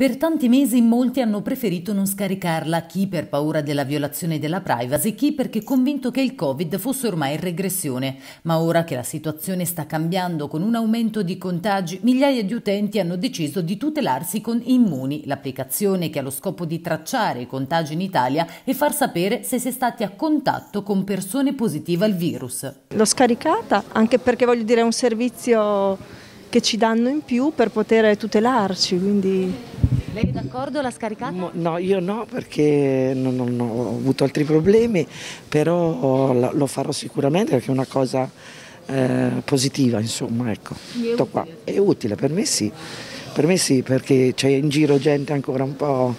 Per tanti mesi molti hanno preferito non scaricarla, chi per paura della violazione della privacy, chi perché convinto che il Covid fosse ormai in regressione. Ma ora che la situazione sta cambiando con un aumento di contagi, migliaia di utenti hanno deciso di tutelarsi con Immuni, l'applicazione che ha lo scopo di tracciare i contagi in Italia e far sapere se si è stati a contatto con persone positive al virus. L'ho scaricata anche perché voglio dire è un servizio che ci danno in più per poter tutelarci, quindi lei è d'accordo? L'ha scaricata? No, io no perché non, non ho avuto altri problemi, però lo farò sicuramente perché è una cosa eh, positiva, insomma, ecco. È utile. è utile. per me sì, per me sì perché c'è in giro gente ancora un po'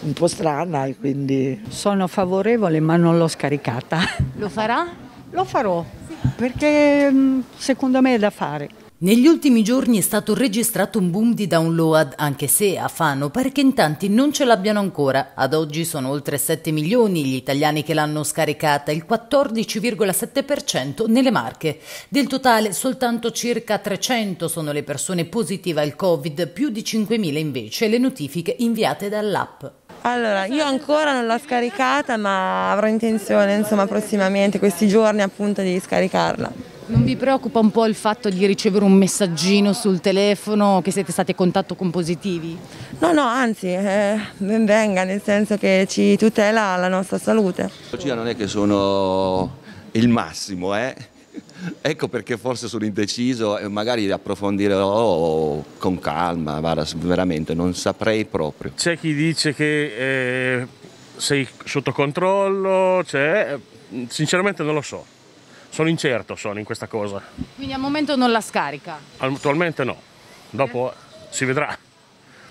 un po' strana e quindi... Sono favorevole ma non l'ho scaricata. Lo farà? Lo farò, perché mm, secondo me è da fare. Negli ultimi giorni è stato registrato un boom di download, anche se a Fano pare che in tanti non ce l'abbiano ancora. Ad oggi sono oltre 7 milioni gli italiani che l'hanno scaricata, il 14,7% nelle Marche. Del totale soltanto circa 300 sono le persone positive al Covid, più di 5.000 invece le notifiche inviate dall'app. Allora, io ancora non l'ho scaricata, ma avrò intenzione, insomma, prossimamente, questi giorni appunto di scaricarla. Non vi preoccupa un po' il fatto di ricevere un messaggino sul telefono che siete stati a contatto con positivi? No, no, anzi, eh, venga, nel senso che ci tutela la nostra salute. Oggi non è che sono il massimo, eh? Ecco perché forse sono indeciso e eh, magari approfondirò con calma, guarda, veramente non saprei proprio. C'è chi dice che eh, sei sotto controllo, cioè, sinceramente non lo so sono incerto sono in questa cosa. Quindi al momento non la scarica? Attualmente no, dopo si vedrà.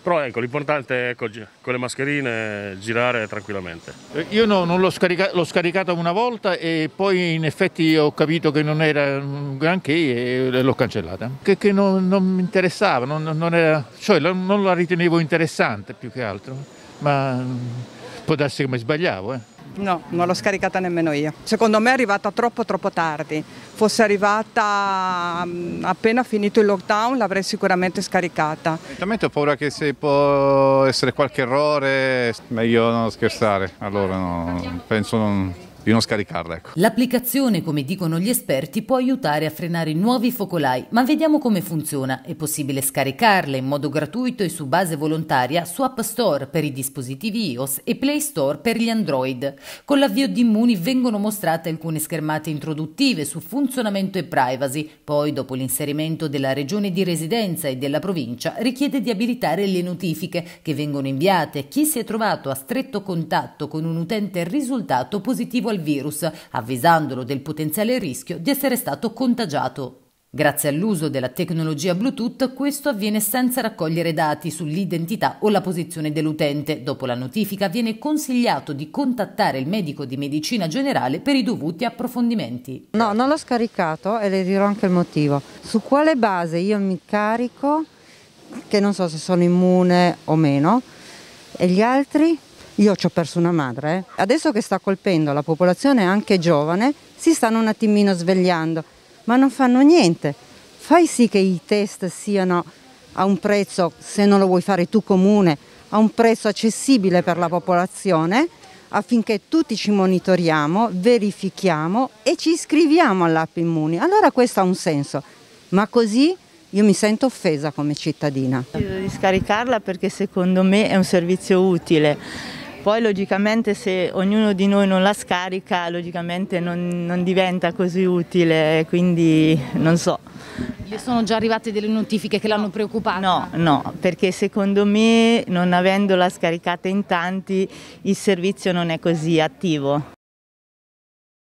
Però ecco, l'importante è ecco, con le mascherine girare tranquillamente. Eh, io no, non l'ho, scarica l'ho scaricata una volta e poi in effetti ho capito che non era granché e l'ho cancellata. Che, che non, non, mi interessava, non, non, era, cioè, non la ritenevo interessante più che altro, ma mm, può darsi che mi sbagliavo. Eh. No, non l'ho scaricata nemmeno io. Secondo me è arrivata troppo troppo tardi. Fosse arrivata mm, appena finito il lockdown l'avrei sicuramente scaricata. Esattamente ho paura che se può essere qualche errore, meglio non scherzare. Allora no, penso non di non scaricarla. Ecco. L'applicazione, come dicono gli esperti, può aiutare a frenare nuovi focolai, ma vediamo come funziona. È possibile scaricarla in modo gratuito e su base volontaria su App Store per i dispositivi iOS e Play Store per gli Android. Con l'avvio di Immuni vengono mostrate alcune schermate introduttive su funzionamento e privacy, poi dopo l'inserimento della regione di residenza e della provincia richiede di abilitare le notifiche che vengono inviate a chi si è trovato a stretto contatto con un utente risultato positivo al virus, avvisandolo del potenziale rischio di essere stato contagiato. Grazie all'uso della tecnologia Bluetooth questo avviene senza raccogliere dati sull'identità o la posizione dell'utente. Dopo la notifica viene consigliato di contattare il medico di medicina generale per i dovuti approfondimenti. No, non l'ho scaricato e le dirò anche il motivo. Su quale base io mi carico, che non so se sono immune o meno, e gli altri io ci ho perso una madre, eh. adesso che sta colpendo la popolazione anche giovane, si stanno un attimino svegliando, ma non fanno niente. Fai sì che i test siano a un prezzo, se non lo vuoi fare tu comune, a un prezzo accessibile per la popolazione affinché tutti ci monitoriamo, verifichiamo e ci iscriviamo all'app Immuni. Allora questo ha un senso, ma così io mi sento offesa come cittadina. Ho Decido di scaricarla perché secondo me è un servizio utile poi logicamente se ognuno di noi non la scarica, logicamente non, non diventa così utile, quindi non so. Le sono già arrivate delle notifiche che l'hanno preoccupata? No, no, perché secondo me non avendola scaricata in tanti il servizio non è così attivo.